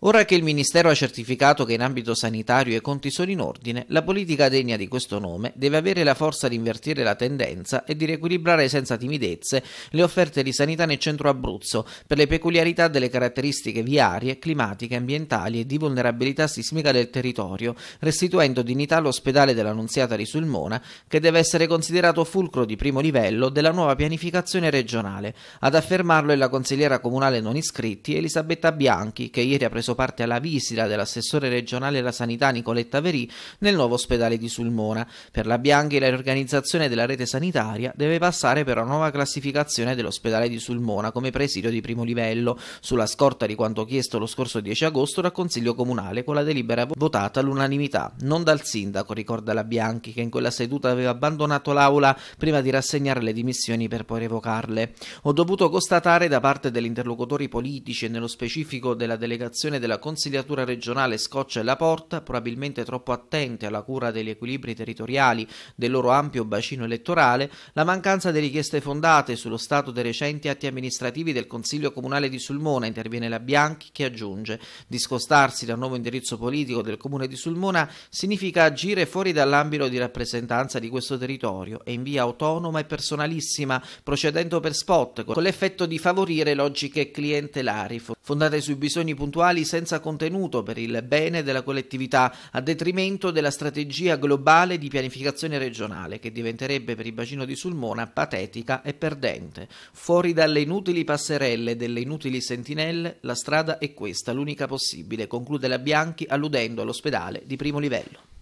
Ora che il Ministero ha certificato che in ambito sanitario i conti sono in ordine, la politica degna di questo nome deve avere la forza di invertire la tendenza e di riequilibrare senza timidezze le offerte di sanità nel centro Abruzzo per le peculiarità delle caratteristiche viarie, climatiche, ambientali e di vulnerabilità sismica del territorio, restituendo dignità all'ospedale dell'Annunziata di Sulmona, che deve essere considerato fulcro di primo livello della nuova pianificazione regionale. Ad affermarlo è la consigliera comunale non iscritti Elisabetta Bianchi, che ieri ha preso preso parte alla visita dell'assessore regionale alla sanità Nicoletta Verì nel nuovo ospedale di Sulmona. Per la Bianchi la riorganizzazione della rete sanitaria deve passare per una nuova classificazione dell'ospedale di Sulmona come presidio di primo livello, sulla scorta di quanto chiesto lo scorso 10 agosto dal Consiglio Comunale con la delibera votata all'unanimità, non dal sindaco, ricorda la Bianchi che in quella seduta aveva abbandonato l'aula prima di rassegnare le dimissioni per poi revocarle. Ho dovuto constatare da parte degli interlocutori politici e nello specifico della delegazione decisione della consigliatura regionale Scoccia e La Porta, probabilmente troppo attente alla cura degli equilibri territoriali del loro ampio bacino elettorale, la mancanza di richieste fondate sullo stato dei recenti atti amministrativi del Consiglio Comunale di Sulmona, interviene la Bianchi che aggiunge discostarsi dal nuovo indirizzo politico del Comune di Sulmona significa agire fuori dall'ambito di rappresentanza di questo territorio e in via autonoma e personalissima, procedendo per spot, con l'effetto di favorire logiche clientelari fondate sui bisogni puntuali senza contenuto per il bene della collettività, a detrimento della strategia globale di pianificazione regionale, che diventerebbe per il bacino di Sulmona patetica e perdente. Fuori dalle inutili passerelle e delle inutili sentinelle, la strada è questa, l'unica possibile, conclude la Bianchi alludendo all'ospedale di primo livello.